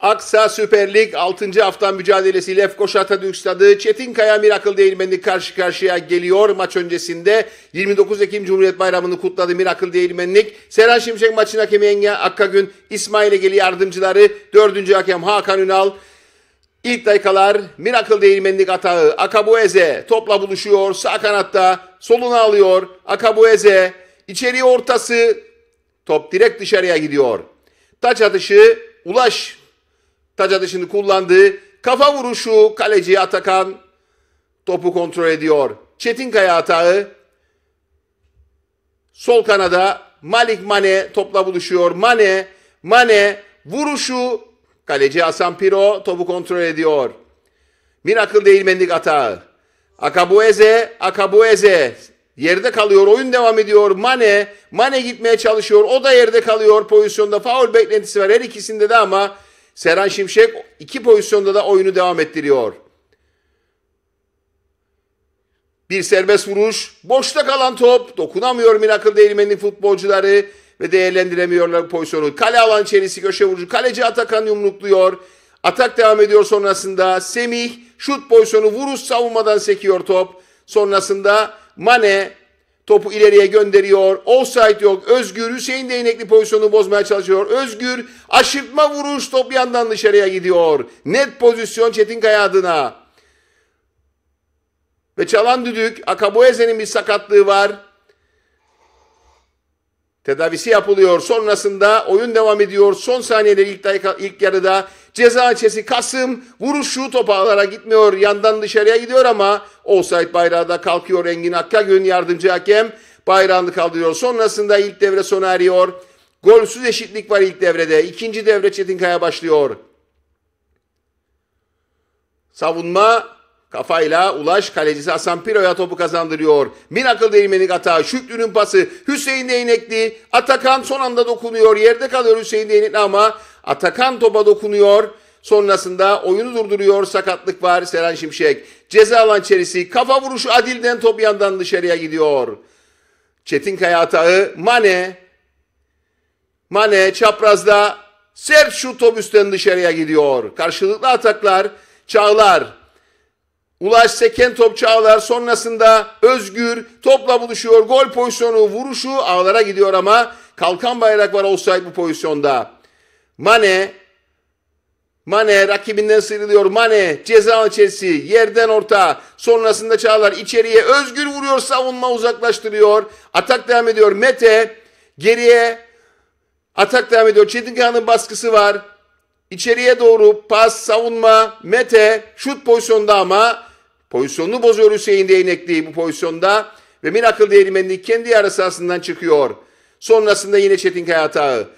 Aksa Süper Lig 6. hafta mücadelesi Lefkoşa Atatürk Stadı Çetin Kaya Mirakıl Değirmeni karşı karşıya geliyor. Maç öncesinde 29 Ekim Cumhuriyet Bayramı'nı kutladı Mirakıl Değirmenlik. Serhan Şimşek maçın hakemi Enge Akkagün, İsmail Egeli yardımcıları, 4. hakem Hakan Ünal. İlk dakikalar Mirakıl Değirmenlik atağı Akabueze topla buluşuyor sağ kanatta soluna alıyor Akabueze içeri ortası top direkt dışarıya gidiyor. Taç atışı Ulaş taç atışını kullandığı kafa vuruşu kaleci Atakan topu kontrol ediyor. Çetinkaya atağı sol kanada Malik Mane topla buluşuyor. Mane, Mane vuruşu kaleci Hasan Piro topu kontrol ediyor. Bir akıl değilmendik atağı. Akabueze, Akabueze yerde kalıyor. Oyun devam ediyor. Mane, Mane gitmeye çalışıyor. O da yerde kalıyor pozisyonda. Faul beklentisi var her ikisinde de ama Serhan Şimşek iki pozisyonda da oyunu devam ettiriyor. Bir serbest vuruş, boşta kalan top, dokunamıyor Miracle Değirmen'in futbolcuları ve değerlendiremiyorlar pozisyonu. Kale alan içerisi köşe vurucu, kaleci Atakan yumrukluyor. Atak devam ediyor sonrasında. Semih şut pozisyonu vuruş savunmadan sekiyor top. Sonrasında Mane Topu ileriye gönderiyor. Offside yok. Özgür Hüseyin Değnekli pozisyonu bozmaya çalışıyor. Özgür aşırtma vuruş top yandan dışarıya gidiyor. Net pozisyon Çetinkaya adına. Ve çalan düdük Akaboeze'nin bir sakatlığı var. Tedavisi yapılıyor. Sonrasında oyun devam ediyor. Son saniyede ilk, dakika, ilk yarıda ceza çesi Kasım vuruş şu topa alara gitmiyor. Yandan dışarıya gidiyor ama offside bayrağı da kalkıyor Engin Akkagün yardımcı hakem. Bayrağını kaldırıyor. Sonrasında ilk devre sona eriyor. Golsüz eşitlik var ilk devrede. İkinci devre Çetinkaya başlıyor. Savunma Kafayla Ulaş kalecisi Hasan Piro'ya topu kazandırıyor. Bin akıl değirmenik atağı Şükrü'nün pası Hüseyin Değnekli. Atakan son anda dokunuyor. Yerde kalıyor Hüseyin Değnekli ama Atakan topa dokunuyor. Sonrasında oyunu durduruyor. Sakatlık var Seren Şimşek. Ceza alan içerisi. Kafa vuruşu Adil'den top yandan dışarıya gidiyor. Çetinkaya atağı Mane. Mane çaprazda sert şu top üstten dışarıya gidiyor. Karşılıklı ataklar Çağlar Ulaş Seken top çağlar sonrasında Özgür topla buluşuyor. Gol pozisyonu vuruşu ağlara gidiyor ama kalkan bayrak var olsaydı bu pozisyonda. Mane Mane rakibinden sıyrılıyor. Mane ceza içerisi yerden orta. Sonrasında Çağlar içeriye özgür vuruyor. Savunma uzaklaştırıyor. Atak devam ediyor. Mete geriye atak devam ediyor. Çetinkan'ın baskısı var. İçeriye doğru pas savunma Mete şut pozisyonda ama Pozisyonunu bozuyor Hüseyin Değnekli bu pozisyonda ve Miracle Değirmeni kendi yarı sahasından çıkıyor. Sonrasında yine Çetin Kayatağı.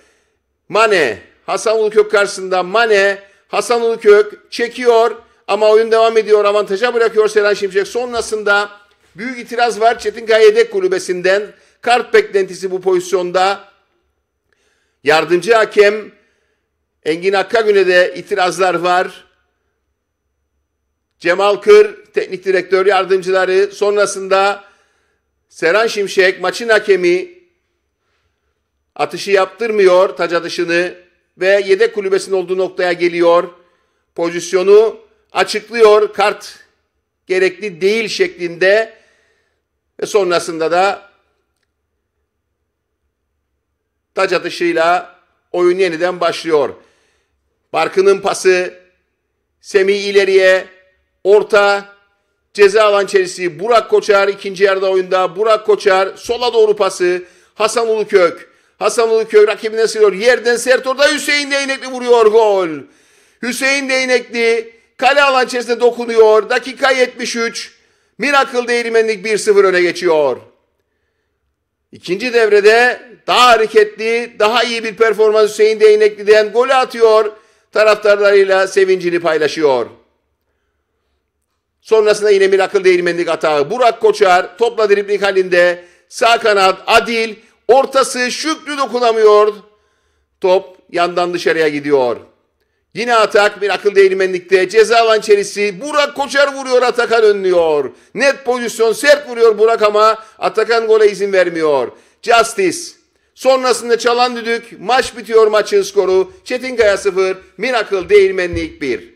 Mane, Hasan Ulukök karşısında Mane, Hasan Ulukök çekiyor ama oyun devam ediyor. Avantaja bırakıyor Serhan Şimşek. Sonrasında büyük itiraz var Çetin Kaya kulübesinden. Kart beklentisi bu pozisyonda. Yardımcı hakem Engin Akkagün'e de itirazlar var. Cemal Kır teknik direktör yardımcıları sonrasında Seren Şimşek maçın hakemi atışı yaptırmıyor taç atışını ve yedek kulübesinin olduğu noktaya geliyor. Pozisyonu açıklıyor kart gerekli değil şeklinde ve sonrasında da taç atışıyla oyun yeniden başlıyor. Barkın'ın pası Semih ileriye Orta ceza alan içerisi Burak Koçar ikinci yarıda oyunda. Burak Koçar sola doğru pası Hasan Ulukök. Hasan Ulukök rakibine sürüyor. Yerden sert orada Hüseyin Değnekli vuruyor gol. Hüseyin Değnekli kale alan içerisinde dokunuyor. Dakika 73. Miracle Değirmenlik 1-0 öne geçiyor. İkinci devrede daha hareketli, daha iyi bir performans Hüseyin Değnekli'den golü atıyor. Taraftarlarıyla sevincini paylaşıyor. Sonrasında yine bir akıl değirmenlik atağı Burak Koçar. Topla dribling halinde. Sağ kanat Adil. Ortası Şükrü dokunamıyor. Top yandan dışarıya gidiyor. Yine atak bir akıl değirmenlikte. Ceza alan içerisi Burak Koçar vuruyor Atakan önlüyor. Net pozisyon sert vuruyor Burak ama Atakan gole izin vermiyor. Justice. Sonrasında çalan düdük. Maç bitiyor maçın skoru. Çetinkaya 0, Miracle Değirmenlik 1.